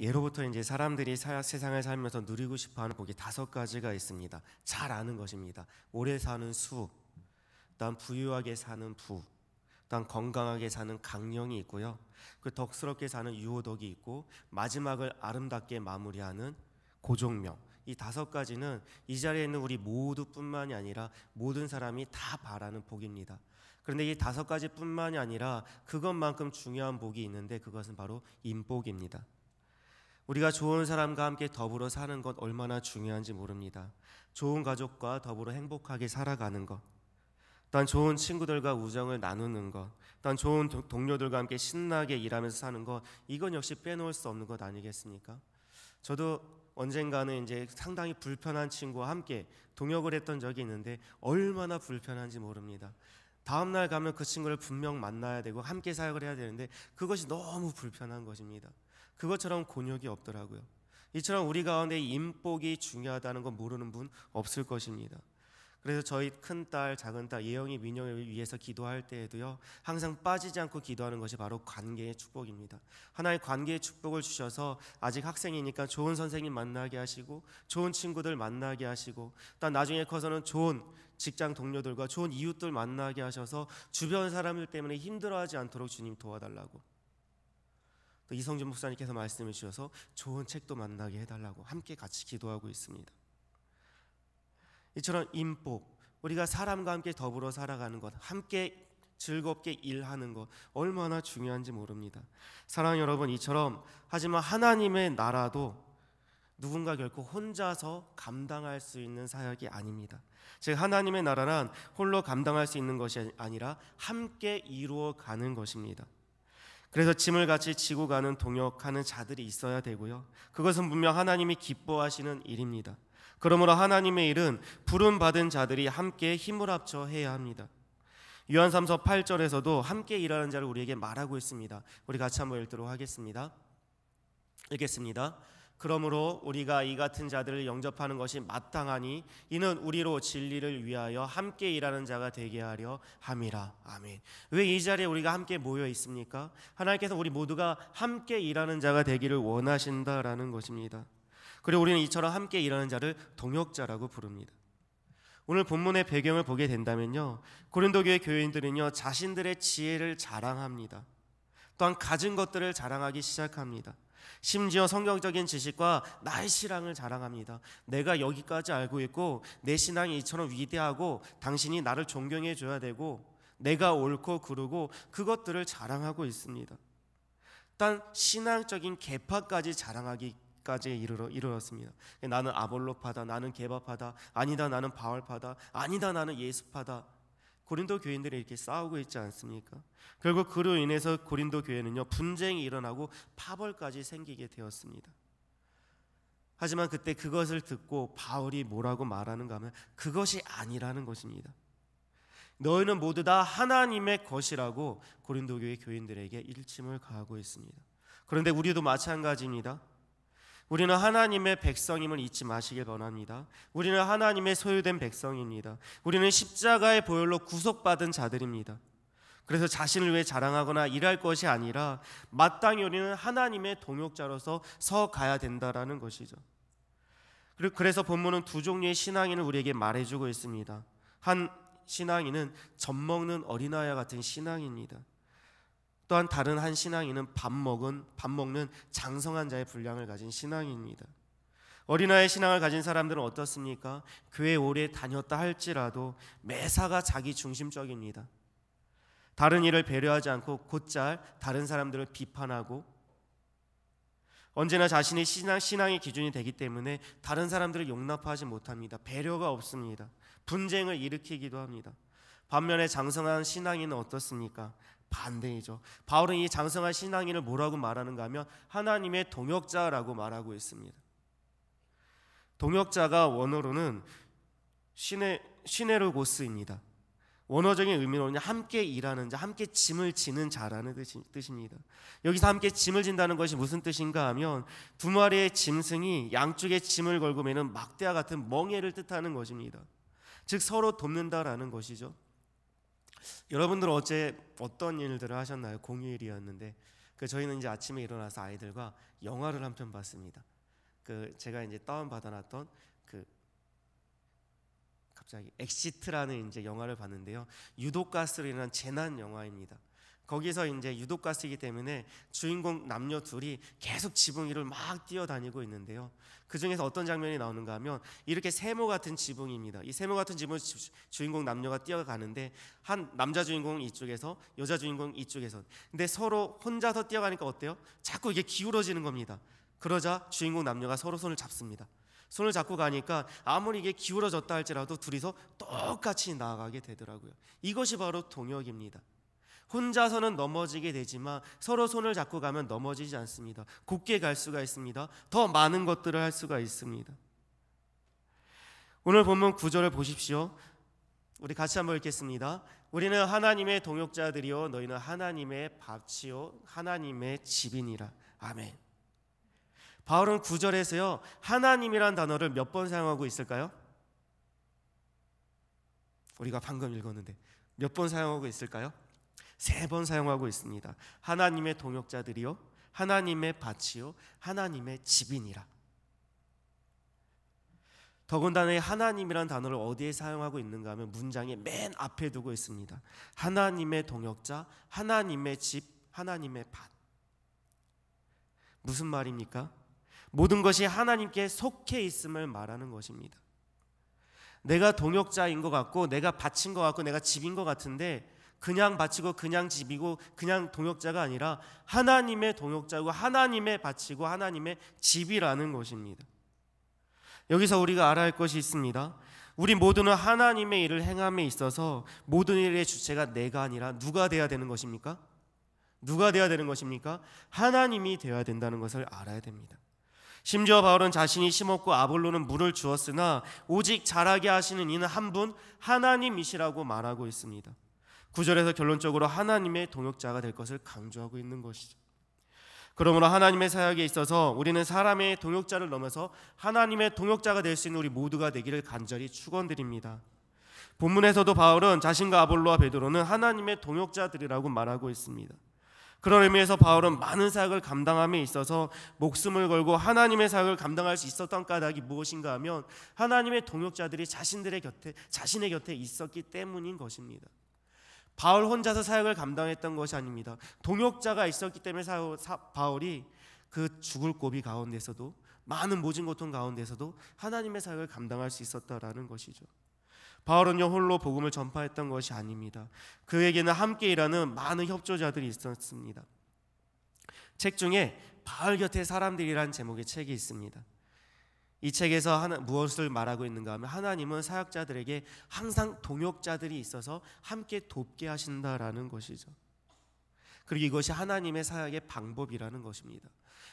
예로부터 이제 사람들이 사, 세상을 살면서 누리고 싶어하는 복이 다섯 가지가 있습니다. 잘 아는 것입니다. 오래 사는 수, 난 부유하게 사는 부, 난 건강하게 사는 강령이 있고요. 그 덕스럽게 사는 유호덕이 있고 마지막을 아름답게 마무리하는 고종명. 이 다섯 가지는 이 자리에 있는 우리 모두뿐만이 아니라 모든 사람이 다 바라는 복입니다. 그런데 이 다섯 가지뿐만이 아니라 그것만큼 중요한 복이 있는데 그것은 바로 인복입니다. 우리가 좋은 사람과 함께 더불어 사는 것 얼마나 중요한지 모릅니다. 좋은 가족과 더불어 행복하게 살아가는 것, 또한 좋은 친구들과 우정을 나누는 것, 또한 좋은 동료들과 함께 신나게 일하면서 사는 것, 이건 역시 빼놓을 수 없는 것 아니겠습니까? 저도 언젠가는 이제 상당히 불편한 친구와 함께 동역을 했던 적이 있는데 얼마나 불편한지 모릅니다. 다음 날 가면 그 친구를 분명 만나야 되고 함께 사역을 해야 되는데 그것이 너무 불편한 것입니다. 그것처럼 곤욕이 없더라고요. 이처럼 우리 가운데 인복이 중요하다는 건 모르는 분 없을 것입니다. 그래서 저희 큰 딸, 작은 딸 예영이 민영을 위해서 기도할 때에도요 항상 빠지지 않고 기도하는 것이 바로 관계의 축복입니다. 하나의 관계의 축복을 주셔서 아직 학생이니까 좋은 선생님 만나게 하시고 좋은 친구들 만나게 하시고 또 나중에 커서는 좋은 직장 동료들과 좋은 이웃들 만나게 하셔서 주변 사람들 때문에 힘들어하지 않도록 주님 도와달라고 또 그 이성준 목사님께서 말씀을 주셔서 좋은 책도 만나게 해달라고 함께 같이 기도하고 있습니다. 이처럼 인복, 우리가 사람과 함께 더불어 살아가는 것, 함께 즐겁게 일하는 것 얼마나 중요한지 모릅니다. 사랑 여러분 이처럼 하지만 하나님의 나라도 누군가 결코 혼자서 감당할 수 있는 사역이 아닙니다. 즉 하나님의 나라란 홀로 감당할 수 있는 것이 아니라 함께 이루어 가는 것입니다. 그래서 짐을 같이 지고 가는 동역하는 자들이 있어야 되고요. 그것은 분명 하나님이 기뻐하시는 일입니다. 그러므로 하나님의 일은 부름 받은 자들이 함께 힘을 합쳐 해야 합니다. 요한 3서 8절에서도 함께 일하는 자를 우리에게 말하고 있습니다. 우리 같이 한번 읽도록 하겠습니다. 읽겠습니다. 그러므로 우리가 이 같은 자들을 영접하는 것이 마땅하니 이는 우리로 진리를 위하여 함께 일하는 자가 되게 하려 함이라. 아멘. 왜 이 자리에 우리가 함께 모여 있습니까? 하나님께서 우리 모두가 함께 일하는 자가 되기를 원하신다라는 것입니다. 그리고 우리는 이처럼 함께 일하는 자를 동역자라고 부릅니다. 오늘 본문의 배경을 보게 된다면요. 고린도 교의 교인들은요. 자신들의 지혜를 자랑합니다. 또한 가진 것들을 자랑하기 시작합니다. 심지어 성경적인 지식과 나의 신앙을 자랑합니다. 내가 여기까지 알고 있고 내 신앙이 이처럼 위대하고 당신이 나를 존경해 줘야 되고 내가 옳고 그르고 그것들을 자랑하고 있습니다. 딴 신앙적인 개파까지 자랑하기까지 이르러 이르렀습니다. 나는 아볼로파다, 나는 개바파다, 아니다 나는 바울파다, 아니다 나는 예수파다. 고린도 교인들이 이렇게 싸우고 있지 않습니까? 결국 그로 인해서 고린도 교회는요 분쟁이 일어나고 파벌까지 생기게 되었습니다. 하지만 그때 그것을 듣고 바울이 뭐라고 말하는가 하면 그것이 아니라는 것입니다. 너희는 모두 다 하나님의 것이라고 고린도 교회 교인들에게 일침을 가하고 있습니다. 그런데 우리도 마찬가지입니다. 우리는 하나님의 백성임을 잊지 마시길 원합니다. 우리는 하나님의 소유된 백성입니다. 우리는 십자가의 보혈로 구속받은 자들입니다. 그래서 자신을 위해 자랑하거나 일할 것이 아니라 마땅히 우리는 하나님의 동역자로서 서 가야 된다라는 것이죠. 그리고 그래서 본문은 두 종류의 신앙인을 우리에게 말해주고 있습니다. 한 신앙인은 젖먹는 어린아이와 같은 신앙입니다. 또한 다른 한 신앙인은 밥 먹은 밥 먹는 장성한 자의 분량을 가진 신앙입니다. 어린아이 신앙을 가진 사람들은 어떻습니까? 교회 오래 다녔다 할지라도 매사가 자기 중심적입니다. 다른 일을 배려하지 않고 곧잘 다른 사람들을 비판하고 언제나 자신의 신앙 신앙의 기준이 되기 때문에 다른 사람들을 용납하지 못합니다. 배려가 없습니다. 분쟁을 일으키기도 합니다. 반면에 장성한 신앙인은 어떻습니까? 반대이죠. 바울은 이 장성한 신앙인을 뭐라고 말하는가 하면 하나님의 동역자라고 말하고 있습니다. 동역자가 원어로는 시네 시네르고스입니다. 원어적인 의미로는 함께 일하는 자, 함께 짐을 지는 자라는 뜻입니다. 여기서 함께 짐을 진다는 것이 무슨 뜻인가 하면 두 마리의 짐승이 양쪽에 짐을 걸고 매는 막대와 같은 멍에를 뜻하는 것입니다. 즉 서로 돕는다라는 것이죠. 여러분들 어제 어떤 일들을 하셨나요? 공휴일이었는데 그 저희는 이제 아침에 일어나서 아이들과 영화를 한 편 봤습니다. 그 제가 이제 다운 받아놨던 그 갑자기 엑시트라는 이제 영화를 봤는데요. 유독 가스로 인한 재난 영화입니다. 거기서 이제 유독가스이기 때문에 주인공 남녀 둘이 계속 지붕 위를 막 뛰어다니고 있는데요. 그 중에서 어떤 장면이 나오는가 하면 이렇게 세모 같은 지붕입니다. 이 세모 같은 지붕 주인공 남녀가 뛰어가는데 한 남자 주인공 이쪽에서 여자 주인공 이쪽에서 근데 서로 혼자서 뛰어가니까 어때요? 자꾸 이게 기울어지는 겁니다. 그러자 주인공 남녀가 서로 손을 잡습니다. 손을 잡고 가니까 아무리 이게 기울어졌다 할지라도 둘이서 똑같이 나아가게 되더라고요. 이것이 바로 동역입니다. 혼자서는 넘어지게 되지만 서로 손을 잡고 가면 넘어지지 않습니다. 곱게 갈 수가 있습니다. 더 많은 것들을 할 수가 있습니다. 오늘 본문 구절을 보십시오. 우리 같이 한번 읽겠습니다. 우리는 하나님의 동역자들이요 너희는 하나님의 밭이요 하나님의 집이니라. 아멘. 바울은 구절에서요 하나님이란 단어를 몇 번 사용하고 있을까요? 우리가 방금 읽었는데 몇 번 사용하고 있을까요? 세번 사용하고 있습니다. 하나님의 동역자들이요, 하나님의 밭이요, 하나님의 집이라 더군다나 하나님이란 단어를 어디에 사용하고 있는가 하면 문장의 맨 앞에 두고 있습니다. 하나님의 동역자, 하나님의 집, 하나님의 밭. 무슨 말입니까? 모든 것이 하나님께 속해 있음을 말하는 것입니다. 내가 동역자인 것 같고 내가 바친 것 같고 내가 집인 것 같은데 그냥 바치고 그냥 집이고 그냥 동역자가 아니라 하나님의 동역자고 하나님의 바치고 하나님의 집이라는 것입니다. 여기서 우리가 알아야 할 것이 있습니다. 우리 모두는 하나님의 일을 행함에 있어서 모든 일의 주체가 내가 아니라 누가 돼야 되는 것입니까? 누가 돼야 되는 것입니까? 하나님이 돼야 된다는 것을 알아야 됩니다. 심지어 바울은 자신이 심었고 아볼로는 물을 주었으나 오직 자라게 하시는 이는 한 분 하나님이시라고 말하고 있습니다. 구절에서 결론적으로 하나님의 동역자가 될 것을 강조하고 있는 것이죠. 그러므로 하나님의 사역에 있어서 우리는 사람의 동역자를 넘어서 하나님의 동역자가 될 수 있는 우리 모두가 되기를 간절히 축원드립니다. 본문에서도 바울은 자신과 아볼로와 베드로는 하나님의 동역자들이라고 말하고 있습니다. 그런 의미에서 바울은 많은 사역을 감당함에 있어서 목숨을 걸고 하나님의 사역을 감당할 수 있었던 까닭이 무엇인가 하면 하나님의 동역자들이 자신들의 곁에 자신의 곁에 있었기 때문인 것입니다. 바울 혼자서 사역을 감당했던 것이 아닙니다. 동역자가 있었기 때문에 사, 사, 바울이 그 죽을 고비 가운데서도 많은 모진 고통 가운데서도 하나님의 사역을 감당할 수 있었다라는 것이죠. 바울은요 홀로 복음을 전파했던 것이 아닙니다. 그에게는 함께 일하는 많은 협조자들이 있었습니다. 책 중에 바울 곁에 사람들이란 제목의 책이 있습니다. 이 책에서 하나, 무엇을 말하고 있는가 하면 하나님은 사역자들에게 항상 동역자들이 있어서 함께 돕게 하신다라는 것이죠. 그리고 이것이 하나님의 사역의 방법이라는 것입니다.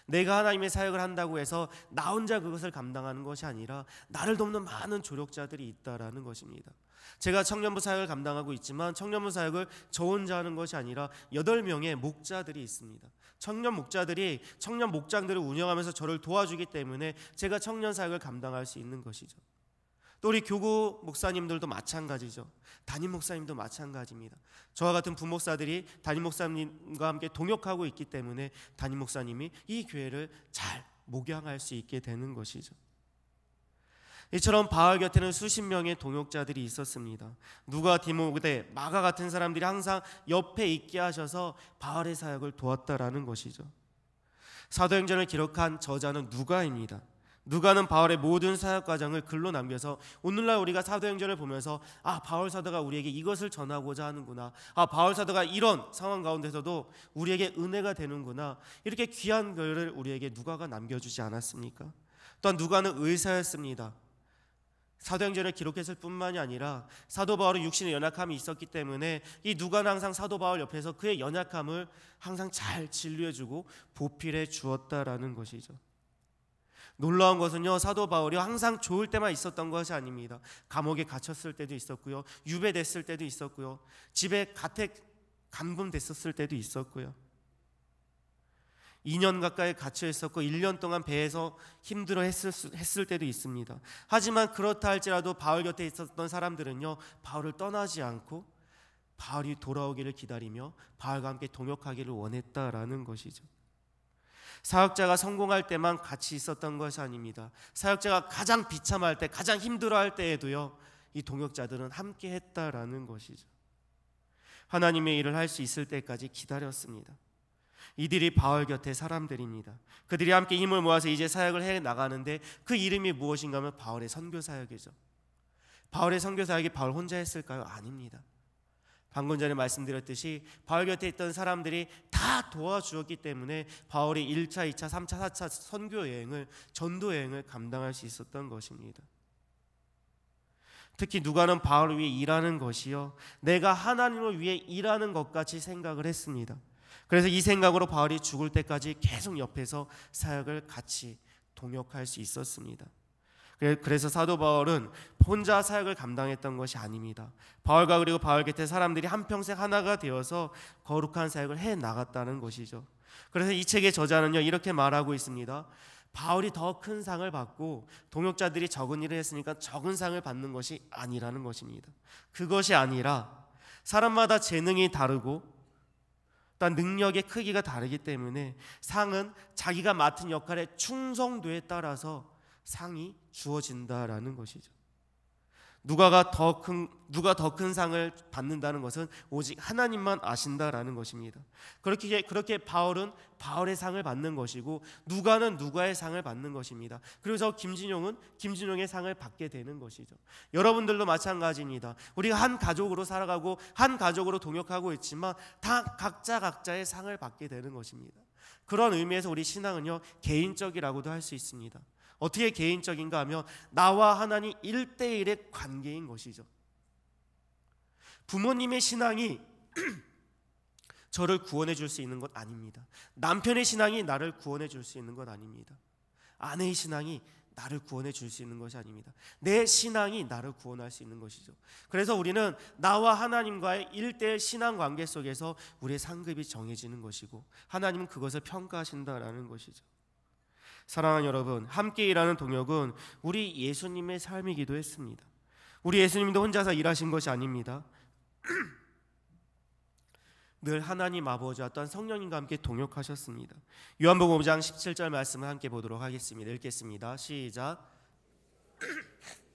내가 하나님의 사역을 한다고 해서 나 혼자 그것을 감당하는 것이 아니라 나를 돕는 많은 조력자들이 있다라는 것입니다. 제가 청년부 사역을 감당하고 있지만 청년부 사역을 저 혼자 하는 것이 아니라 8명의 목자들이 있습니다. 청년 목자들이 청년 목장들을 운영하면서 저를 도와주기 때문에 제가 청년 사역을 감당할 수 있는 것이죠. 또 우리 교구 목사님들도 마찬가지죠. 담임 목사님도 마찬가지입니다. 저와 같은 부목사들이 담임 목사님과 함께 동역하고 있기 때문에 담임 목사님이 이 교회를 잘 목양할 수 있게 되는 것이죠. 이처럼 바알 곁에는 수십 명의 동역자들이 있었습니다. 누가 디모데 마가 같은 사람들이 항상 옆에 있게 하셔서 바알의 사역을 도왔다라는 것이죠. 사도행전을 기록한 저자는 누가입니다. 누가는 바울의 모든 사역 과정을 글로 남겨서 오늘날 우리가 사도행전을 보면서 아 바울 사도가 우리에게 이것을 전하고자 하는구나 아 바울 사도가 이런 상황 가운데서도 우리에게 은혜가 되는구나 이렇게 귀한 글을 우리에게 누가가 남겨주지 않았습니까? 또한 누가는 의사였습니다. 사도행전을 기록했을 뿐만이 아니라 사도 바울은 육신의 연약함이 있었기 때문에 이 누가는 항상 사도 바울 옆에서 그의 연약함을 항상 잘 진료해주고 보필해 주었다라는 것이죠. 놀라운 것은요 사도 바울이 항상 좋을 때만 있었던 것이 아닙니다. 감옥에 갇혔을 때도 있었고요, 유배됐을 때도 있었고요, 집에 가택 감금됐었을 때도 있었고요. 2년 가까이 갇혀 있었고 1년 동안 배에서 힘들어 했을, 했을 때도 있습니다. 하지만 그렇다 할지라도 바울 곁에 있었던 사람들은요. 바울을 떠나지 않고 바울이 돌아오기를 기다리며 바울과 함께 동역하기를 원했다라는 것이죠. 사역자가 성공할 때만 같이 있었던 것이 아닙니다. 사역자가 가장 비참할 때, 가장 힘들어할 때에도요. 이 동역자들은 함께 했다라는 것이죠. 하나님의 일을 할 수 있을 때까지 기다렸습니다. 이들이 바울 곁의 사람들입니다. 그들이 함께 힘을 모아서 이제 사역을 해 나가는데 그 이름이 무엇인가 하면 바울의 선교 사역이죠. 바울의 선교 사역이 바울 혼자 했을까요? 아닙니다. 방금 전에 말씀드렸듯이 바울 곁에 있던 사람들이 다 도와주었기 때문에 바울이 1차, 2차, 3차, 4차 선교 여행을 전도 여행을 감당할 수 있었던 것입니다. 특히 누가는 바울 위해 일하는 것이요 내가 하나님을 위해 일하는 것 같이 생각을 했습니다. 그래서 이 생각으로 바울이 죽을 때까지 계속 옆에서 사역을 같이 동역할 수 있었습니다. 그래서 사도 바울은 혼자 사역을 감당했던 것이 아닙니다. 바울과 그리고 바울 곁에 사람들이 한평생 하나가 되어서 거룩한 사역을 해 나갔다는 것이죠. 그래서 이 책의 저자는요 이렇게 말하고 있습니다. 바울이 더 큰 상을 받고 동역자들이 적은 일을 했으니까 적은 상을 받는 것이 아니라는 것입니다. 그것이 아니라 사람마다 재능이 다르고 또한 능력의 크기가 다르기 때문에 상은 자기가 맡은 역할의 충성도에 따라서 상이 주어진다라는 것이죠. 누가가 더 큰 누가 더 큰 상을 받는다는 것은 오직 하나님만 아신다라는 것입니다. 그렇게 그렇게 바울은 바울의 상을 받는 것이고 누가는 누가의 상을 받는 것입니다. 그래서 김진용은 김진용의 상을 받게 되는 것이죠. 여러분들도 마찬가지입니다. 우리가 한 가족으로 살아가고 한 가족으로 동역하고 있지만 다 각자 각자의 상을 받게 되는 것입니다. 그런 의미에서 우리 신앙은요 개인적이라고도 할 수 있습니다. 어떻게 개인적인가 하면 나와 하나님 일대일의 관계인 것이죠. 부모님의 신앙이 저를 구원해 줄 수 있는 것 아닙니다. 남편의 신앙이 나를 구원해 줄 수 있는 것 아닙니다. 아내의 신앙이 나를 구원해 줄 수 있는 것이 아닙니다. 내 신앙이 나를 구원할 수 있는 것이죠. 그래서 우리는 나와 하나님과의 일대일 신앙 관계 속에서 우리의 상급이 정해지는 것이고 하나님은 그것을 평가하신다라는 것이죠. 사랑하는 여러분, 함께 일하는 동역은 우리 예수님의 삶이기도 했습니다. 우리 예수님도 혼자서 일하신 것이 아닙니다. 늘 하나님 아버지와 또한 성령님과 함께 동역하셨습니다. 요한복음 5장 17절 말씀을 함께 보도록 하겠습니다. 읽겠습니다. 시작.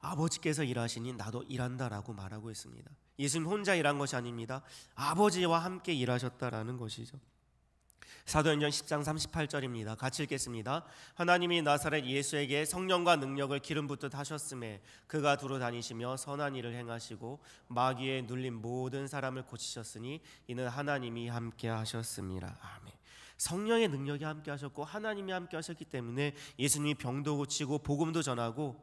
아버지께서 일하시니 나도 일한다라고 말하고 있습니다. 예수님 혼자 일한 것이 아닙니다. 아버지와 함께 일하셨다라는 것이죠. 사도행전 10장 38절입니다. 같이 읽겠습니다. 하나님이 나사렛 예수에게 성령과 능력을 기름 부듯 하셨음에 그가 두루 다니시며 선한 일을 행하시고 마귀에 눌린 모든 사람을 고치셨으니 이는 하나님이 함께 하셨습니다. 아멘. 성령의 능력이 함께 하셨고 하나님이 함께 하셨기 때문에 예수님이 병도 고치고 복음도 전하고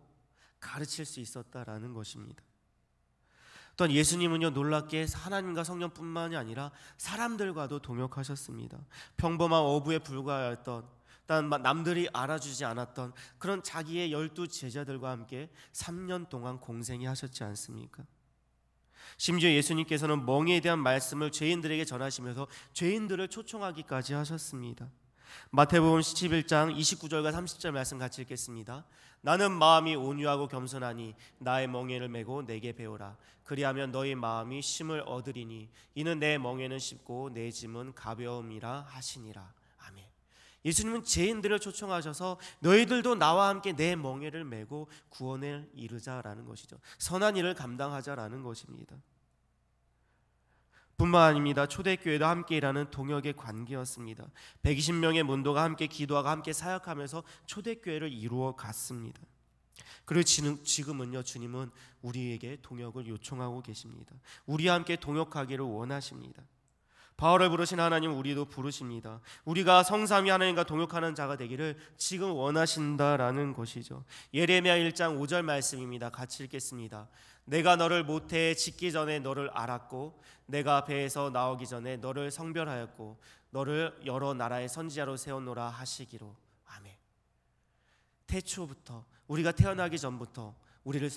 가르칠 수 있었다라는 것입니다. 또한 예수님은요 놀랍게 하나님과 성령뿐만이 아니라 사람들과도 동역하셨습니다. 평범한 어부에 불과했던 남들이 알아주지 않았던 그런 자기의 열두 제자들과 함께 3년 동안 공생이 하셨지 않습니까? 심지어 예수님께서는 멍에 대한 말씀을 죄인들에게 전하시면서 죄인들을 초청하기까지 하셨습니다. 마태복음 1 7장 29절과 30절 말씀 같이 읽겠습니다. 나는 마음이 온유하고 겸손하니 나의 멍에를 메고 내게 배우라. 그리하면 너희 마음이 쉼을 얻으리니 이는 내 멍에는 쉽고 내 짐은 가벼움이라 하시니라. 아멘. 예수님은 죄인들을 초청하셔서 너희들도 나와 함께 내 멍에를 메고 구원을 이루자라는 것이죠. 선한 일을 감당하자라는 것입니다. 뿐만 아닙니다. 초대교회도 함께 일하는 동역의 관계였습니다. 120명의 문도가 함께 기도하고 함께 사역하면서 초대교회를 이루어 갔습니다. 그리고 지금은요 주님은 우리에게 동역을 요청하고 계십니다. 우리와 함께 동역하기를 원하십니다. 바울을 부르신 하나님 우리도 부르십니다. 우리가 성삼위 하나님과 동역하는 자가 되기를 지금 원하신다라는 것이죠. 예레미야 1장 5절 말씀입니다. 같이 읽겠습니다. 내가 너를 모태에 짓기 전에 너를 알았고 내가 배에서 나오기 전에 너를 성별하였고 너를 여러 나라의 선지자로 세우노라 하시기로 아멘. 태초부터 우리가 태어나기 전부터 우리를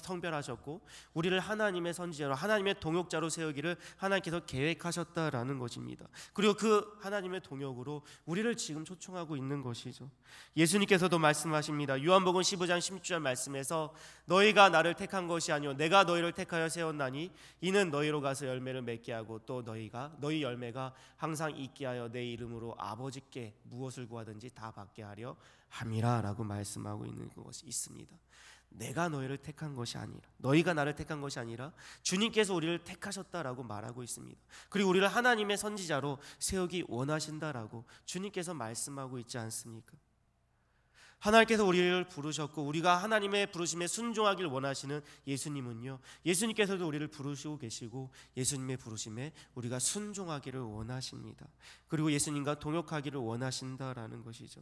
선별하셨고 우리를 하나님의 선지자로 하나님의 동역자로 세우기를 하나님께서 계획하셨다라는 것입니다. 그리고 그 하나님의 동역으로 우리를 지금 초청하고 있는 것이죠. 예수님께서도 말씀하십니다. 요한복음 15장 16절 말씀에서 너희가 나를 택한 것이 아니요 내가 너희를 택하여 세웠나니 이는 너희로 가서 열매를 맺게 하고 또 너희가 너희 열매가 항상 있게 하여 내 이름으로 아버지께 무엇을 구하든지 다 받게 하려 함이라라고 말씀하고 있는 것이 있습니다. 내가 너희를 택한 것이 아니라 너희가 나를 택한 것이 아니라 주님께서 우리를 택하셨다라고 말하고 있습니다. 그리고 우리를 하나님의 선지자로 세우기 원하신다라고 주님께서 말씀하고 있지 않습니까? 하나님께서 우리를 부르셨고 우리가 하나님의 부르심에 순종하길 원하시는 예수님은요. 예수님께서도 우리를 부르시고 계시고 예수님의 부르심에 우리가 순종하기를 원하십니다. 그리고 예수님과 동역하기를 원하신다라는 것이죠.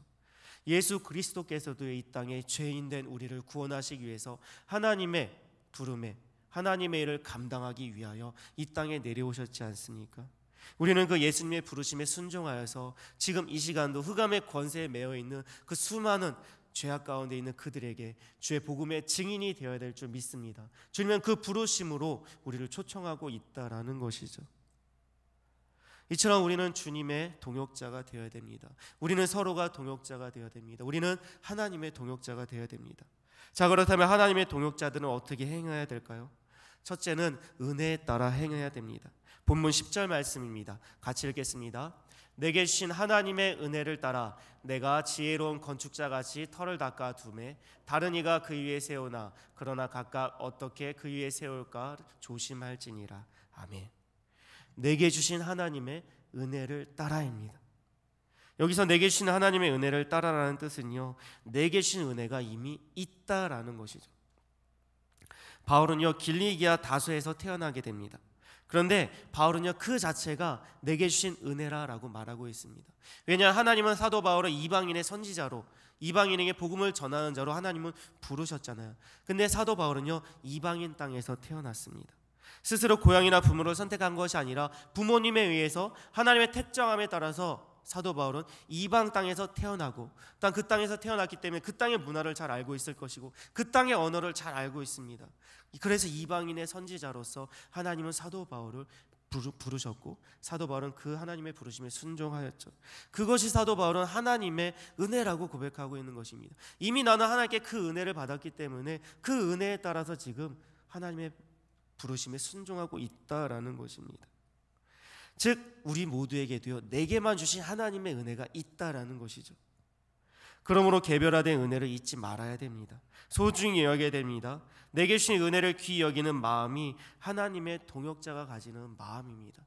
예수 그리스도께서도 이 땅에 죄인된 우리를 구원하시기 위해서 하나님의 부름에 하나님의 일을 감당하기 위하여 이 땅에 내려오셨지 않습니까? 우리는 그 예수님의 부르심에 순종하여서 지금 이 시간도 흑암의 권세에 매여 있는 그 수많은 죄악 가운데 있는 그들에게 주의 복음의 증인이 되어야 될 줄 믿습니다. 주님은 그 부르심으로 우리를 초청하고 있다라는 것이죠. 이처럼 우리는 주님의 동역자가 되어야 됩니다. 우리는 서로가 동역자가 되어야 됩니다. 우리는 하나님의 동역자가 되어야 됩니다. 자, 그렇다면 하나님의 동역자들은 어떻게 행해야 될까요? 첫째는 은혜에 따라 행해야 됩니다. 본문 10절 말씀입니다. 같이 읽겠습니다. 내게 주신 하나님의 은혜를 따라 내가 지혜로운 건축자 같이 털을 닦아 두매 다른 이가 그 위에 세우나 그러나 각각 어떻게 그 위에 세울까 조심할지니라. 아멘. 내게 주신 하나님의 은혜를 따라입니다. 여기서 내게 주신 하나님의 은혜를 따라라는 뜻은요. 내게 주신 은혜가 이미 있다라는 것이죠. 바울은요. 길리기아 다수에서 태어나게 됩니다. 그런데 바울은요 그 자체가 내게 주신 은혜라라고 말하고 있습니다. 왜냐 하나님은 사도 바울을 이방인의 선지자로 이방인에게 복음을 전하는 자로 하나님은 부르셨잖아요. 근데 사도 바울은요 이방인 땅에서 태어났습니다. 스스로 고향이나 부모를 선택한 것이 아니라 부모님에 의해서 하나님의 택정함에 따라서 사도 바울은 이방 땅에서 태어나고 땅그 땅에서 태어났기 때문에 그 땅의 문화를 잘 알고 있을 것이고 그 땅의 언어를 잘 알고 있습니다. 그래서 이방인의 선지자로서 하나님은 사도 바울을 부르셨고 사도 바울은 그 하나님의 부르심에 순종하였죠. 그것이 사도 바울은 하나님의 은혜라고 고백하고 있는 것입니다. 이미 나는 하나님께 그 은혜를 받았기 때문에 그 은혜에 따라서 지금 하나님의 부르심에 순종하고 있다라는 것입니다. 즉 우리 모두에게도요 내게만 주신 하나님의 은혜가 있다라는 것이죠. 그러므로 개별화된 은혜를 잊지 말아야 됩니다. 소중히 여겨야 됩니다. 내게 주신 은혜를 귀히 여기는 마음이 하나님의 동역자가 가지는 마음입니다.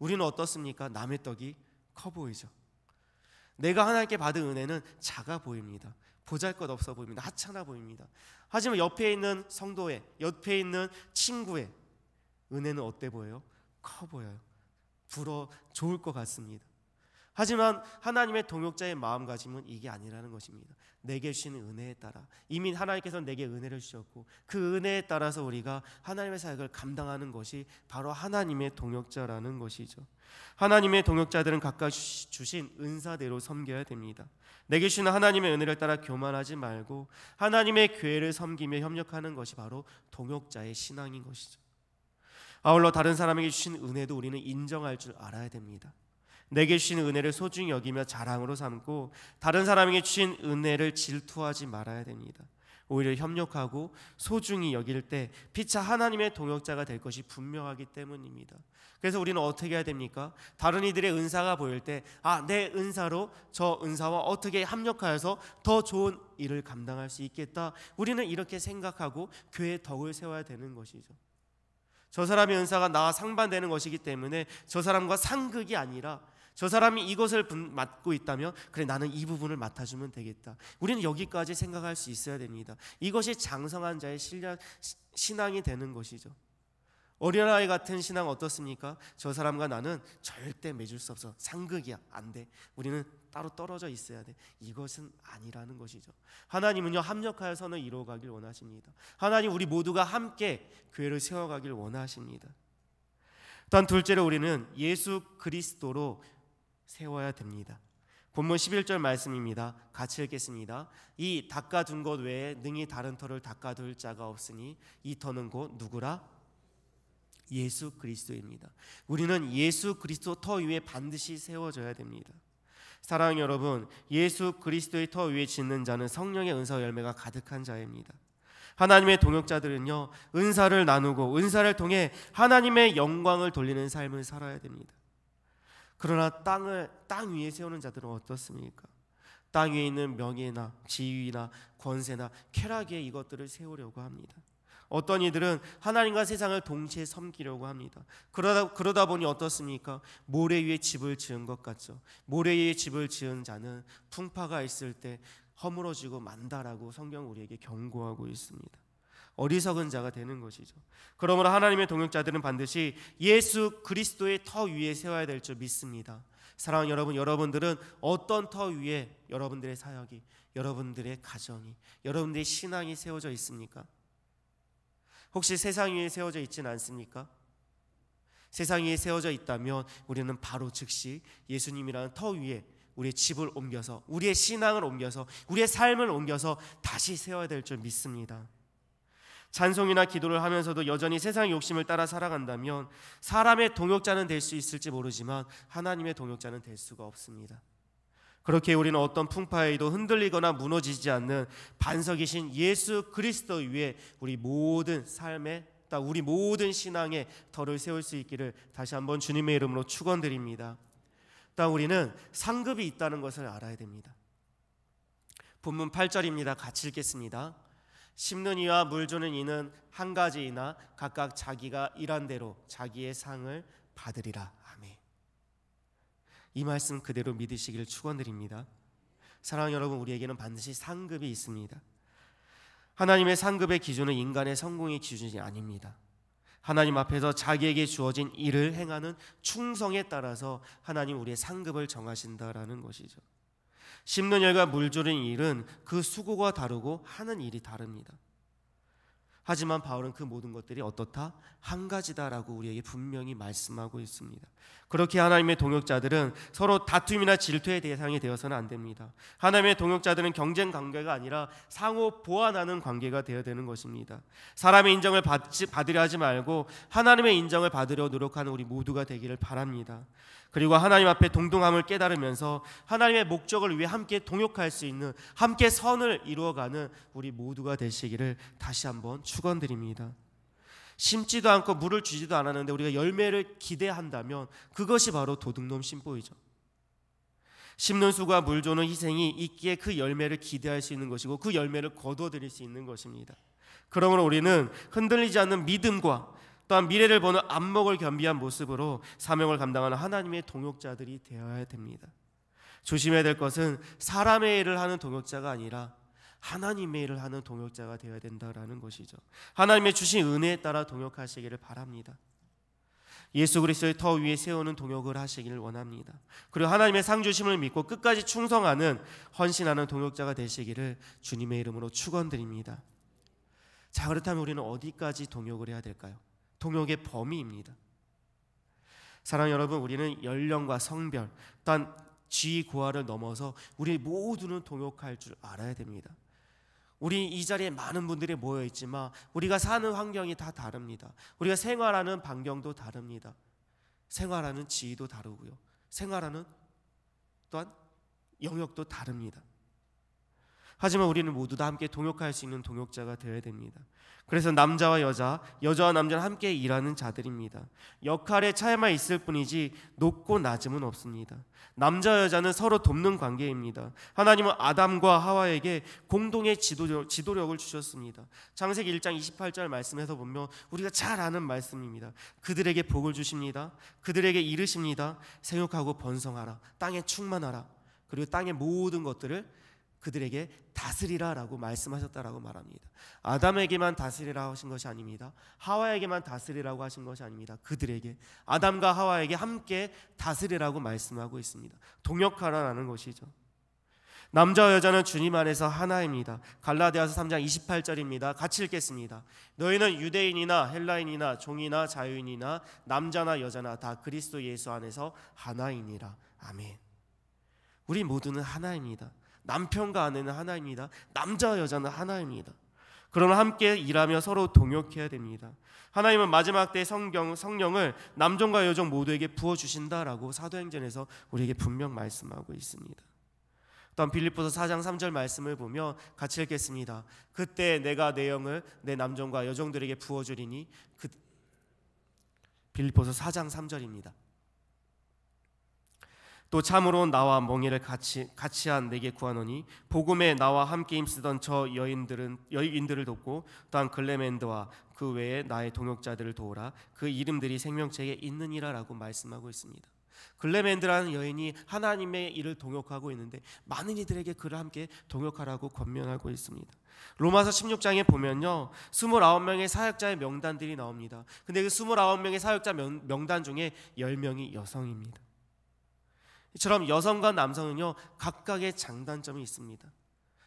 우리는 어떻습니까? 남의 떡이 커 보이죠. 내가 하나님께 받은 은혜는 작아 보입니다. 보잘것없어 보입니다. 하찮아 보입니다. 하지만 옆에 있는 성도의, 옆에 있는 친구의 은혜는 어때 보여요? 커 보여요. 불어 좋을 것 같습니다. 하지만 하나님의 동역자의 마음가짐은 이게 아니라는 것입니다. 내게 주시 은혜에 따라 이미 하나님께서 내게 은혜를 주셨고 그 은혜에 따라서 우리가 하나님의 사역을 감당하는 것이 바로 하나님의 동역자라는 것이죠. 하나님의 동역자들은 각각 주신 은사대로 섬겨야 됩니다. 내게 주시 하나님의 은혜를 따라 교만하지 말고 하나님의 교회를 섬기며 협력하는 것이 바로 동역자의 신앙인 것이죠. 아울러 다른 사람에게 주신 은혜도 우리는 인정할 줄 알아야 됩니다. 내게 주신 은혜를 소중히 여기며 자랑으로 삼고 다른 사람에게 주신 은혜를 질투하지 말아야 됩니다. 오히려 협력하고 소중히 여길 때 피차 하나님의 동역자가 될 것이 분명하기 때문입니다. 그래서 우리는 어떻게 해야 됩니까? 다른 이들의 은사가 보일 때, 아, 내 은사로 저 은사와 어떻게 합력하여서 더 좋은 일을 감당할 수 있겠다. 우리는 이렇게 생각하고 교회 덕을 세워야 되는 것이죠. 저 사람의 은사가 나와 상반되는 것이기 때문에 저 사람과 상극이 아니라 저 사람이 이것을 맡고 있다면 그래 나는 이 부분을 맡아주면 되겠다. 우리는 여기까지 생각할 수 있어야 됩니다. 이것이 장성한 자의 신량, 신앙이 되는 것이죠. 어린아이 같은 신앙 어떻습니까? 저 사람과 나는 절대 맺을 수 없어. 상극이야. 안 돼. 우리는 따로 떨어져 있어야 돼. 이것은 아니라는 것이죠. 하나님은요, 합력하여 선을 이루어가길 원하십니다. 하나님 우리 모두가 함께 교회를 세워가길 원하십니다. 또한 둘째로 우리는 예수 그리스도로 세워야 됩니다. 본문 11절 말씀입니다. 같이 읽겠습니다. 이 닦아둔 것 외에 능히 다른 터를 닦아둘 자가 없으니 이 터는 곧 누구라? 예수 그리스도입니다. 우리는 예수 그리스도 터 위에 반드시 세워져야 됩니다. 사랑 여러분, 예수 그리스도의 터 위에 짓는 자는 성령의 은사 열매가 가득한 자입니다. 하나님의 동역자들은요, 은사를 나누고 은사를 통해 하나님의 영광을 돌리는 삶을 살아야 됩니다. 그러나 땅을 땅 위에 세우는 자들은 어떻습니까? 땅 위에 있는 명예나 지위나 권세나 쾌락의 이것들을 세우려고 합니다. 어떤 이들은 하나님과 세상을 동시에 섬기려고 합니다. 그러다 그러다 보니 어떻습니까? 모래 위에 집을 지은 것 같죠. 모래 위에 집을 지은 자는 풍파가 있을 때 허물어지고 만다라고 성경 우리에게 경고하고 있습니다. 어리석은 자가 되는 것이죠. 그러므로 하나님의 동역자들은 반드시 예수 그리스도의 터 위에 세워야 될 줄 믿습니다. 사랑하는 여러분, 여러분들은 어떤 터 위에 여러분들의 사역이, 여러분들의 가정이, 여러분들의 신앙이 세워져 있습니까? 혹시 세상 위에 세워져 있진 않습니까? 세상 위에 세워져 있다면 우리는 바로 즉시 예수님이라는 터 위에 우리의 집을 옮겨서 우리의 신앙을 옮겨서 우리의 삶을 옮겨서 다시 세워야 될 줄 믿습니다. 찬송이나 기도를 하면서도 여전히 세상 의 욕심을 따라 살아간다면 사람의 동역자는 될 수 있을지 모르지만 하나님의 동역자는 될 수가 없습니다. 그렇게 우리는 어떤 풍파에도 흔들리거나 무너지지 않는 반석이신 예수 그리스도 위에 우리 모든 삶의 우리 모든 신앙의 덜을 세울 수 있기를 다시 한번 주님의 이름으로 축원드립니다. 또 우리는 상급이 있다는 것을 알아야 됩니다. 본문 8절입니다. 같이 읽겠습니다. 심는 이와 물 주는 이는 한 가지 이나 각각 자기가 일한 대로 자기의 상을 받으리라. 아멘. 이 말씀 그대로 믿으시길 축원드립니다. 사랑 여러분, 우리에게는 반드시 상급이 있습니다. 하나님의 상급의 기준은 인간의 성공의 기준이 아닙니다. 하나님 앞에서 자기에게 주어진 일을 행하는 충성에 따라서 하나님 우리의 상급을 정하신다라는 것이죠. 심는 열과 물 주는 일은 그 수고가 다르고 하는 일이 다릅니다. 하지만 바울은 그 모든 것들이 어떻다? 한 가지다라고 우리에게 분명히 말씀하고 있습니다. 그렇게 하나님의 동역자들은 서로 다툼이나 질투의 대상이 되어서는 안 됩니다. 하나님의 동역자들은 경쟁 관계가 아니라 상호 보완하는 관계가 되어야 되는 것입니다. 사람의 인정을 받지, 받으려 하지 말고 하나님의 인정을 받으려 노력하는 우리 모두가 되기를 바랍니다. 그리고 하나님 앞에 동동함을 깨달으면서 하나님의 목적을 위해 함께 동역할 수 있는 함께 선을 이루어가는 우리 모두가 되시기를 다시 한번 축원드립니다. 심지도 않고 물을 주지도 않았는데 우리가 열매를 기대한다면 그것이 바로 도둑놈 심보이죠. 심는 수가 물 주는 희생이 있기에 그 열매를 기대할 수 있는 것이고 그 열매를 거둬들일 수 있는 것입니다. 그러므로 우리는 흔들리지 않는 믿음과 또한 미래를 보는 안목을 겸비한 모습으로 사명을 감당하는 하나님의 동역자들이 되어야 됩니다. 조심해야 될 것은 사람의 일을 하는 동역자가 아니라 하나님의 일을 하는 동역자가 되어야 된다라는 것이죠. 하나님의 주신 은혜에 따라 동역하시기를 바랍니다. 예수 그리스도의 터 위에 세우는 동역을 하시기를 원합니다. 그리고 하나님의 상 주심을 믿고 끝까지 충성하는 헌신하는 동역자가 되시기를 주님의 이름으로 축원드립니다. 자 그렇다면 우리는 어디까지 동역을 해야 될까요? 동역의 범위입니다. 사랑 여러분, 우리는 연령과 성별, 또한 지 고아를 넘어서 우리 모두는 동역할 줄 알아야 됩니다. 우리 이 자리에 많은 분들이 모여 있지만 우리가 사는 환경이 다 다릅니다. 우리가 생활하는 반경도 다릅니다. 생활하는 지위도 다르고요. 생활하는 또한 영역도 다릅니다. 하지만 우리는 모두 다 함께 동역할 수 있는 동역자가 되어야 됩니다. 그래서 남자와 여자, 여자와 남자는 함께 일하는 자들입니다. 역할의 차이만 있을 뿐이지 높고 낮음은 없습니다. 남자 와 여자는 서로 돕는 관계입니다. 하나님은 아담과 하와에게 공동의 지도력, 을 주셨습니다. 창세기 1장 28절 말씀에서 보면 우리가 잘 아는 말씀입니다. 그들에게 복을 주십니다. 그들에게 이르십니다. 생육하고 번성하라. 땅에 충만하라. 그리고 땅의 모든 것들을 그들에게 다스리라라고 말씀하셨다라고 말합니다. 아담에게만 다스리라 하신 것이 아닙니다. 하와에게만 다스리라고 하신 것이 아닙니다. 그들에게 아담과 하와에게 함께 다스리라고 말씀하고 있습니다. 동역하라라는 것이죠. 남자와 여자는 주님 안에서 하나입니다. 갈라디아서 3장 28절입니다. 같이 읽겠습니다. 너희는 유대인이나 헬라인이나 종이나 자유인이나 남자나 여자나 다 그리스도 예수 안에서 하나이니라. 아멘. 우리 모두는 하나입니다. 남편과 아내는 하나입니다. 남자와 여자는 하나입니다. 그러나 함께 일하며 서로 동역해야 됩니다. 하나님은 마지막 때 성경 성령을 남종과 여종 모두에게 부어 주신다라고 사도행전에서 우리에게 분명 말씀하고 있습니다. 또한 빌립보서 4장 3절 말씀을 보며 같이 읽겠습니다. 그때 내가 내 영을 내 남종과 여종들에게 부어 주리니 그 빌립보서 4장 3절입니다. 또 참으로 나와 멍에를 같이 같이 한 내게 구하노니 복음에 나와 함께 힘쓰던 저 여인들은 여인들을 돕고 또한 글레멘드와 그 외에 나의 동역자들을 도우라 그 이름들이 생명책에 있느니라라고 말씀하고 있습니다. 글레멘드라는 여인이 하나님의 일을 동역하고 있는데 많은 이들에게 그를 함께 동역하라고 권면하고 있습니다. 로마서 16장에 보면요. 29명의 사역자의 명단들이 나옵니다. 근데 그 29명의 사역자 명, 명단 중에 10명이 여성입니다. 이처럼 여성과 남성은요 각각의 장단점이 있습니다.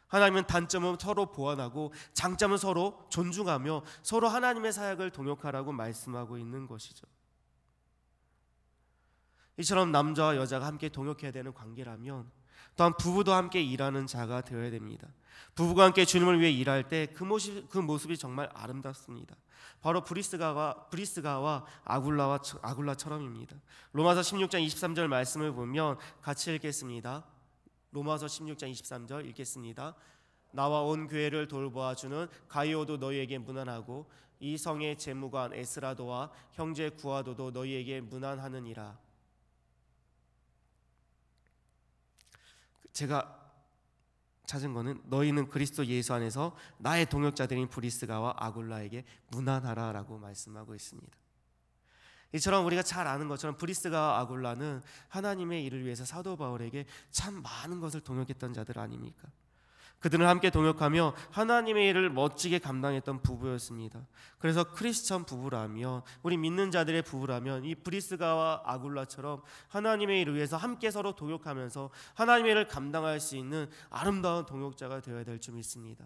하나님은 단점을 서로 보완하고 장점은 서로 존중하며 서로 하나님의 사역을 동역하라고 말씀하고 있는 것이죠. 이처럼 남자와 여자가 함께 동역해야 되는 관계라면 또한 부부도 함께 일하는 자가 되어야 됩니다. 부부가 함께 주님을 위해 일할 때 그 모습 그 모습이 정말 아름답습니다. 바로 브리스가와 브리스가와 아굴라와 아굴라처럼입니다. 로마서 16장 23절 말씀을 보면 같이 읽겠습니다. 로마서 16장 23절 읽겠습니다. 나와 온 교회를 돌보아 주는 가이오도 너희에게 무난하고 이 성의 재무관 에스라도와 형제 구아도도 너희에게 무난하느니라. 제가 찾은 거는 너희는 그리스도 예수 안에서 나의 동역자들인 브리스가와 아굴라에게 무난하라라고 말씀하고 있습니다. 이처럼 우리가 잘 아는 것처럼 브리스가와 아굴라는 하나님의 일을 위해서 사도 바울에게 참 많은 것을 동역했던 자들 아닙니까? 그들은 함께 동역하며 하나님의 일을 멋지게 감당했던 부부였습니다. 그래서 크리스천 부부라며 우리 믿는 자들의 부부라면 이 브리스가와 아굴라처럼 하나님의 일을 위해서 함께 서로 동역하면서 하나님의 일을 감당할 수 있는 아름다운 동역자가 되어야 될 줄 믿습니다.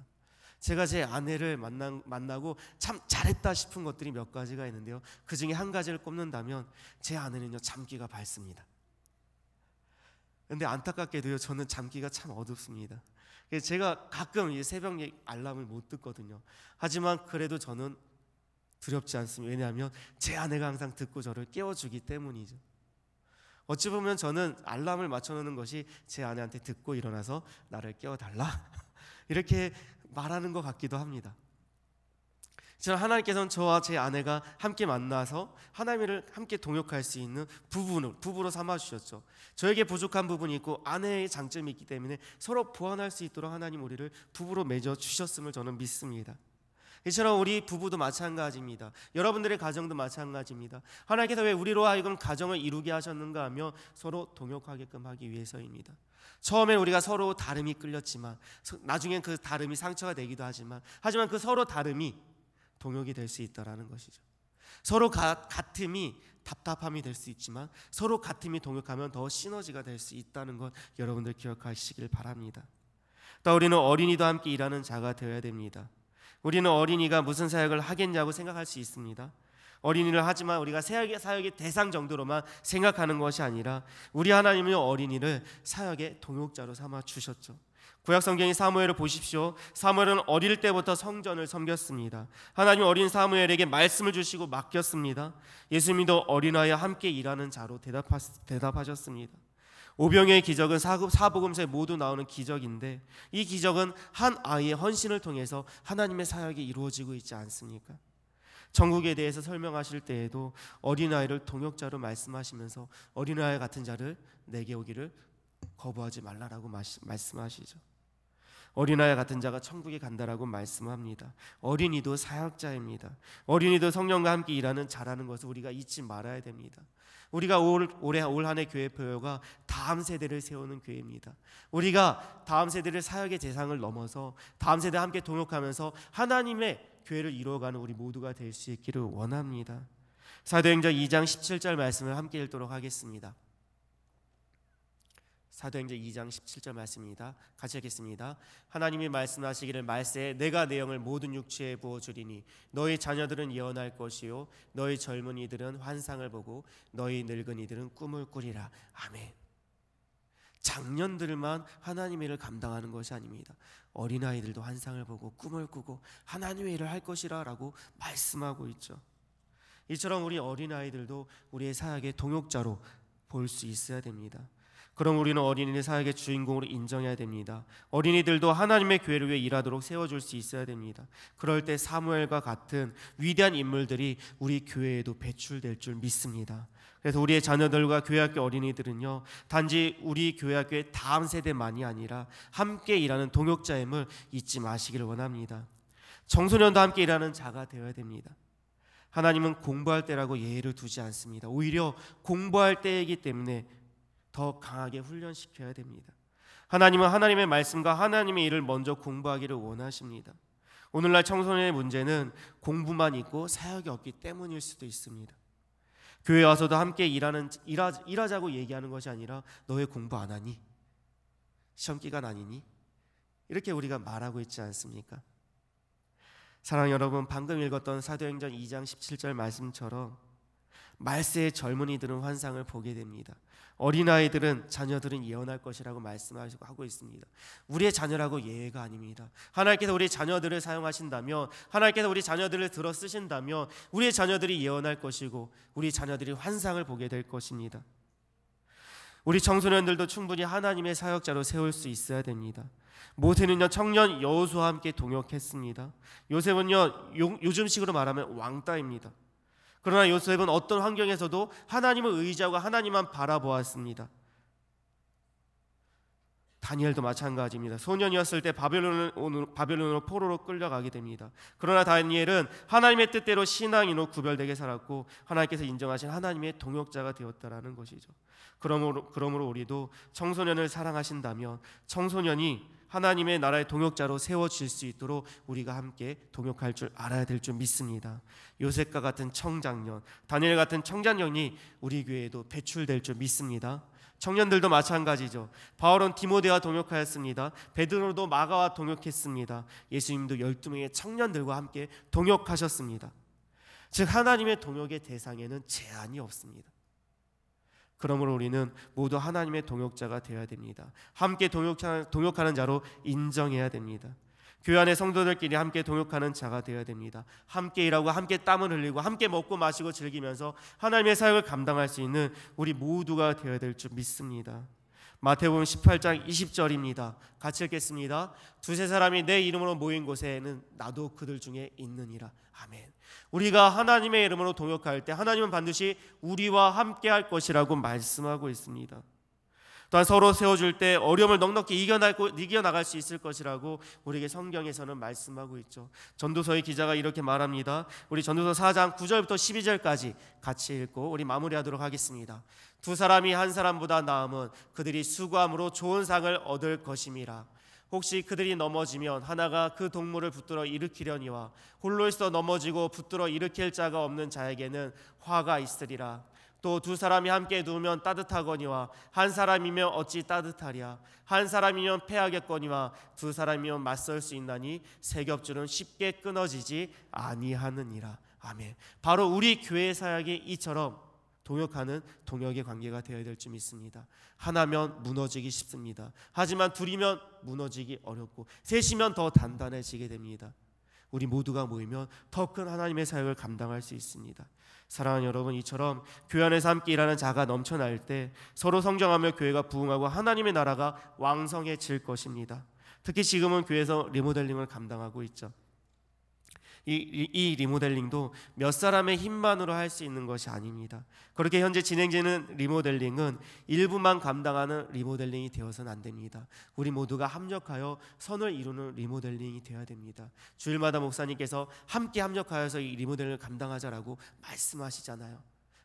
제가 제 아내를 만나, 만나고 참 잘했다 싶은 것들이 몇 가지가 있는데요. 그 중에 한 가지를 꼽는다면 제 아내는요 잠기가 밝습니다. 근데 안타깝게도요 저는 잠기가 참 어둡습니다. 제가 가끔 새벽 알람을 못 듣거든요. 하지만 그래도 저는 두렵지 않습니다. 왜냐하면 제 아내가 항상 듣고 저를 깨워주기 때문이죠. 어찌 보면 저는 알람을 맞춰놓는 것이 제 아내한테 듣고 일어나서 나를 깨워달라 이렇게 말하는 것 같기도 합니다. 지난 하나님께서는 저와 제 아내가 함께 만나서 하나님을 함께 동역할 수 있는 부부는 부부로 삼아 주셨죠. 저에게 부족한 부분이 있고 아내의 장점이 있기 때문에 서로 보완할 수 있도록 하나님 우리를 부부로 맺어 주셨음을 저는 믿습니다. 이처럼 우리 부부도 마찬가지입니다. 여러분들의 가정도 마찬가지입니다. 하나님께서 왜 우리로 하여금 가정을 이루게 하셨는가 하며 서로 동역하게끔 하기 위해서입니다. 처음엔 우리가 서로 다름이 끌렸지만 나중엔 그 다름이 상처가 되기도 하지만 하지만 그 서로 다름이 동역이 될 수 있다라는 것이죠. 서로 가, 같음이 답답함이 될 수 있지만 서로 같음이 동역하면 더 시너지가 될 수 있다는 것 여러분들 기억하시길 바랍니다. 또 우리는 어린이도 함께 일하는 자가 되어야 됩니다. 우리는 어린이가 무슨 사역을 하겠냐고 생각할 수 있습니다. 어린이를 하지만 우리가 사역의, 사역의 대상 정도로만 생각하는 것이 아니라 우리 하나님은 어린이를 사역의 동역자로 삼아 주셨죠. 구약 성경의 사무엘을 보십시오. 사무엘은 어릴 때부터 성전을 섬겼습니다. 하나님 어린 사무엘에게 말씀을 주시고 맡겼습니다. 예수님도 어린아이와 함께 일하는 자로 대답하, 대답하셨습니다. 오병의 기적은 사복음서에 모두 나오는 기적인데 이 기적은 한 아이의 헌신을 통해서 하나님의 사역이 이루어지고 있지 않습니까? 전국에 대해서 설명하실 때에도 어린아이를 동역자로 말씀하시면서 어린아이 같은 자를 내게 오기를 거부하지 말라라고 말씀하시죠. 어린아이 같은 자가 천국에 간다라고 말씀합니다. 어린이도 사역자입니다. 어린이도 성령과 함께 일하는 자라는 것을 우리가 잊지 말아야 됩니다. 우리가 올, 올해 올 한해 교회 표현과 다음 세대를 세우는 교회입니다. 우리가 다음 세대를 사역의 대상을 넘어서 다음 세대와 함께 동역하면서 하나님의 교회를 이루어가는 우리 모두가 될 수 있기를 원합니다. 사도행전 2장 17절 말씀을 함께 읽도록 하겠습니다. 사도행전 2장 17절 말씀입니다. 같이 하겠습니다. 하나님이 말씀하시기를 말세에 내가 내 영을 모든 육체에 부어 주리니 너희 자녀들은 예언할 것이요 너희 젊은이들은 환상을 보고 너희 늙은이들은 꿈을 꾸리라. 아멘. 장년들만 하나님의 일을 감당하는 것이 아닙니다. 어린아이들도 환상을 보고 꿈을 꾸고 하나님의 일을 할 것이라라고 말씀하고 있죠. 이처럼 우리 어린아이들도 우리의 사역의 동역자로 볼 수 있어야 됩니다. 그럼 우리는 어린이 사역의 주인공으로 인정해야 됩니다. 어린이들도 하나님의 교회를 위해 일하도록 세워줄 수 있어야 됩니다. 그럴 때 사무엘과 같은 위대한 인물들이 우리 교회에도 배출될 줄 믿습니다. 그래서 우리의 자녀들과 교회학교 어린이들은요 단지 우리 교회학교의 다음 세대만이 아니라 함께 일하는 동역자임을 잊지 마시기를 원합니다. 청소년도 함께 일하는 자가 되어야 됩니다. 하나님은 공부할 때라고 예의를 두지 않습니다. 오히려 공부할 때이기 때문에 더 강하게 훈련시켜야 됩니다. 하나님은 하나님의 말씀과 하나님의 일을 먼저 공부하기를 원하십니다. 오늘날 청소년의 문제는 공부만 있고 사역이 없기 때문일 수도 있습니다. 교회 와서도 함께 일하는 일하, 일하자고 얘기하는 것이 아니라 너의 공부 안 하니 시험 기간 아니니 이렇게 우리가 말하고 있지 않습니까? 사랑 여러분 방금 읽었던 사도행전 2장 17절 말씀처럼 말세의 젊은이들은 환상을 보게 됩니다. 어린아이들은 자녀들은 예언할 것이라고 말씀하고 있습니다. 우리의 자녀라고 예외가 아닙니다. 하나님께서 우리 자녀들을 사용하신다면 하나님께서 우리 자녀들을 들어 쓰신다면 우리의 자녀들이 예언할 것이고 우리 자녀들이 환상을 보게 될 것입니다. 우리 청소년들도 충분히 하나님의 사역자로 세울 수 있어야 됩니다. 모세는요 청년 여호수와 함께 동역했습니다. 요셉은요 요, 요즘식으로 말하면 왕따입니다. 그러나 요셉은 어떤 환경에서도 하나님을 의지하고 하나님만 바라보았습니다. 다니엘도 마찬가지입니다. 소년이었을 때 바벨론으로, 바벨론으로 포로로 끌려가게 됩니다. 그러나 다니엘은 하나님의 뜻대로 신앙인으로 구별되게 살았고 하나님께서 인정하신 하나님의 동역자가 되었다라는 것이죠. 그러므로, 그러므로 우리도 청소년을 사랑하신다면 청소년이 하나님의 나라의 동역자로 세워질 수 있도록 우리가 함께 동역할 줄 알아야 될 줄 믿습니다. 요셉과 같은 청장년, 다니엘 같은 청장년이 우리 교회에도 배출될 줄 믿습니다. 청년들도 마찬가지죠. 바울은 디모데와 동역하였습니다. 베드로도 마가와 동역했습니다. 예수님도 12명의 청년들과 함께 동역하셨습니다. 즉 하나님의 동역의 대상에는 제한이 없습니다. 그러므로 우리는 모두 하나님의 동역자가 되어야 됩니다. 함께 동역하, 동역하는 자로 인정해야 됩니다. 교회 안의 성도들끼리 함께 동역하는 자가 되어야 됩니다. 함께 일하고 함께 땀을 흘리고 함께 먹고 마시고 즐기면서 하나님의 사역을 감당할 수 있는 우리 모두가 되어야 될 줄 믿습니다. 마태복음 18장 20절입니다. 같이 읽겠습니다. 두세 사람이 내 이름으로 모인 곳에는 나도 그들 중에 있느니라. 아멘. 우리가 하나님의 이름으로 동역할 때 하나님은 반드시 우리와 함께 할 것이라고 말씀하고 있습니다. 또한 서로 세워줄 때 어려움을 넉넉히 이겨나갈 수 있을 것이라고 우리에게 성경에서는 말씀하고 있죠. 전도서의 기자가 이렇게 말합니다. 우리 전도서 4장 9절부터 12절까지 같이 읽고 우리 마무리하도록 하겠습니다. 두 사람이 한 사람보다 나음은 그들이 수고함으로 좋은 상을 얻을 것임이라. 혹시 그들이 넘어지면 하나가 그 동물을 붙들어 일으키려니와 홀로 있어 넘어지고 붙들어 일으킬 자가 없는 자에게는 화가 있으리라. 또 두 사람이 함께 누우면 따뜻하거니와 한 사람이면 어찌 따뜻하랴. 한 사람이면 패하겠거니와 두 사람이면 맞설 수 있나니 세 겹줄은 쉽게 끊어지지 아니하느니라. 아멘. 바로 우리 교회 사역이 이처럼 동역하는 동역의 관계가 되어야 될 줄 믿습니다. 하나면 무너지기 쉽습니다. 하지만 둘이면 무너지기 어렵고 셋이면 더 단단해지게 됩니다. 우리 모두가 모이면 더 큰 하나님의 사역을 감당할 수 있습니다. 사랑하는 여러분, 이처럼 교회 안에서 함께 일하는 자가 넘쳐날 때 서로 성장하며 교회가 부흥하고 하나님의 나라가 왕성해질 것입니다. 특히 지금은 교회에서 리모델링을 감당하고 있죠. 이, 이 리모델링도 몇 사람의 힘만으로 할 수 있는 것이 아닙니다. 그렇게 현재 진행되는 리모델링은 일부만 감당하는 리모델링이 되어서는 안 됩니다. 우리 모두가 합력하여 선을 이루는 리모델링이 되어야 됩니다. 주일마다 목사님께서 함께 합력하여서 이 리모델링을 감당하자라고 말씀하시잖아요.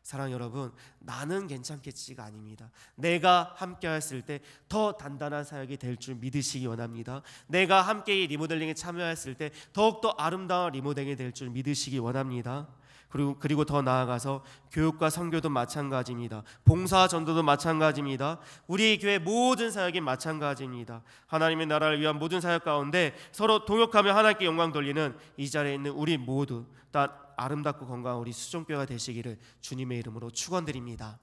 사랑 여러분, 나는 괜찮겠지가 아닙니다. 내가 함께 했을 때 더 단단한 사역이 될 줄 믿으시기 원합니다. 내가 함께 이 리모델링에 참여했을 때 더욱더 아름다운 리모델링이 될 줄 믿으시기 원합니다. 그리고 그리고 더 나아가서 교육과 선교도 마찬가지입니다. 봉사 전도도 마찬가지입니다. 우리 교회 모든 사역이 마찬가지입니다. 하나님의 나라를 위한 모든 사역 가운데 서로 동역하며 하나님께 영광 돌리는 이 자리에 있는 우리 모두 다 아름답고 건강한 우리 수정뼈가 되시기를 주님의 이름으로 축원드립니다.